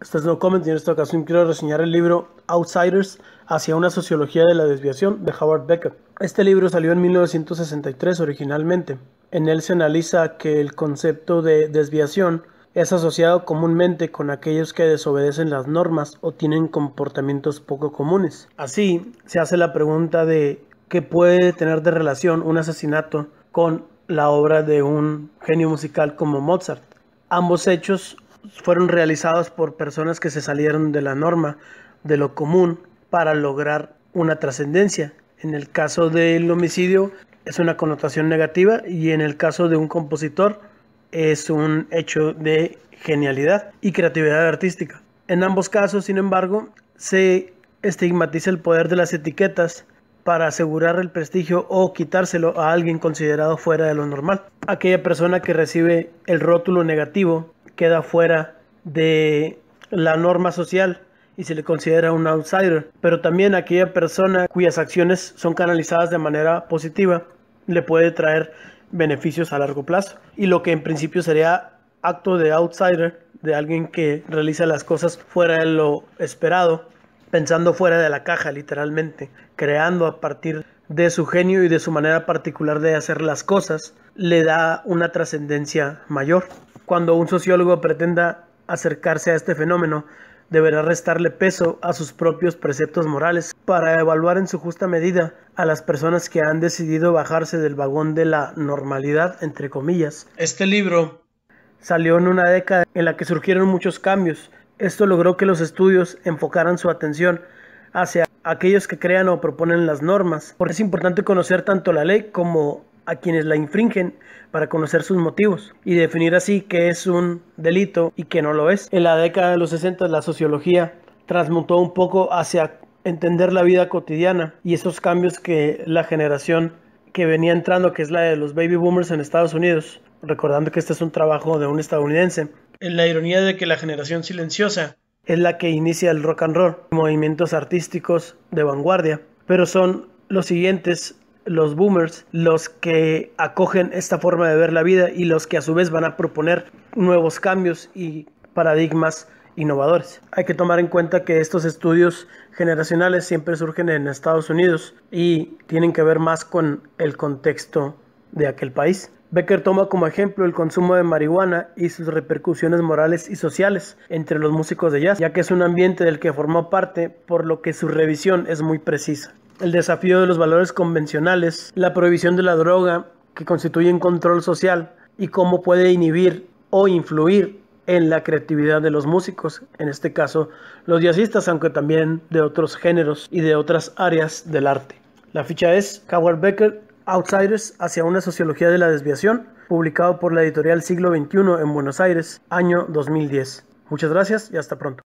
Este es No Comment y en esta ocasión quiero reseñar el libro Outsiders hacia una sociología de la desviación de Howard Becker. Este libro salió en 1963 originalmente. En él se analiza que el concepto de desviación es asociado comúnmente con aquellos que desobedecen las normas o tienen comportamientos poco comunes. Así, se hace la pregunta de qué puede tener de relación un asesinato con la obra de un genio musical como Mozart. Ambos hechos fueron realizados por personas que se salieron de la norma, de lo común, para lograr una trascendencia. En el caso del homicidio es una connotación negativa y en el caso de un compositor es un hecho de genialidad y creatividad artística. En ambos casos, sin embargo, se estigmatiza el poder de las etiquetas para asegurar el prestigio o quitárselo a alguien considerado fuera de lo normal. Aquella persona que recibe el rótulo negativo queda fuera de la norma social y se le considera un outsider, pero también aquella persona cuyas acciones son canalizadas de manera positiva le puede traer beneficios a largo plazo y lo que en principio sería acto de outsider, de alguien que realiza las cosas fuera de lo esperado, pensando fuera de la caja literalmente, creando a partir de su genio y de su manera particular de hacer las cosas, le da una trascendencia mayor. Cuando un sociólogo pretenda acercarse a este fenómeno, deberá restarle peso a sus propios preceptos morales para evaluar en su justa medida a las personas que han decidido bajarse del vagón de la normalidad, entre comillas. Este libro salió en una década en la que surgieron muchos cambios. Esto logró que los estudios enfocaran su atención hacia aquellos que crean o proponen las normas, porque es importante conocer tanto la ley como a quienes la infringen para conocer sus motivos y definir así qué es un delito y qué no lo es. En la década de los 60 la sociología transmutó un poco hacia entender la vida cotidiana y esos cambios que la generación que venía entrando, que es la de los baby boomers en Estados Unidos, recordando que este es un trabajo de un estadounidense, en la ironía de que la generación silenciosa es la que inicia el rock and roll, movimientos artísticos de vanguardia, pero son los siguientes los boomers los que acogen esta forma de ver la vida y los que a su vez van a proponer nuevos cambios y paradigmas innovadores. Hay que tomar en cuenta que estos estudios generacionales siempre surgen en Estados Unidos y tienen que ver más con el contexto de aquel país. Becker toma como ejemplo el consumo de marihuana y sus repercusiones morales y sociales entre los músicos de jazz, ya que es un ambiente del que formó parte, por lo que su revisión es muy precisa el desafío de los valores convencionales, la prohibición de la droga, que constituye un control social, y cómo puede inhibir o influir en la creatividad de los músicos, en este caso los jazzistas, aunque también de otros géneros y de otras áreas del arte. La ficha es Howard Becker, Outsiders hacia una sociología de la desviación, publicado por la editorial Siglo XXI en Buenos Aires, año 2010. Muchas gracias y hasta pronto.